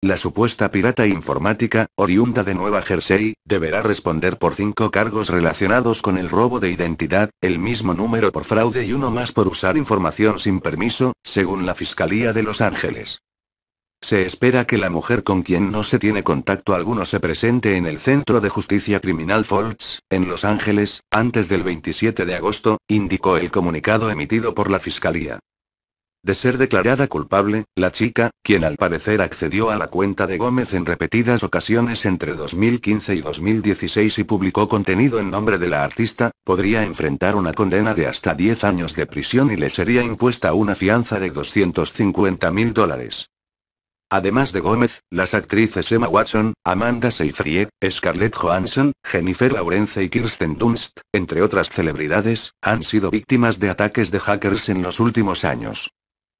La supuesta pirata informática, oriunda de Nueva Jersey, deberá responder por cinco cargos relacionados con el robo de identidad, el mismo número por fraude y uno más por usar información sin permiso, según la Fiscalía de Los Ángeles. Se espera que la mujer con quien no se tiene contacto alguno se presente en el Centro de Justicia Criminal Folks, en Los Ángeles, antes del 27 de agosto, indicó el comunicado emitido por la Fiscalía. De ser declarada culpable, la chica, quien al parecer accedió a la cuenta de Gómez en repetidas ocasiones entre 2015 y 2016 y publicó contenido en nombre de la artista, podría enfrentar una condena de hasta 10 años de prisión y le sería impuesta una fianza de 250 mil dólares. Además de Gómez, las actrices Emma Watson, Amanda Seyfried, Scarlett Johansson, Jennifer Lawrence y Kirsten Dunst, entre otras celebridades, han sido víctimas de ataques de hackers en los últimos años.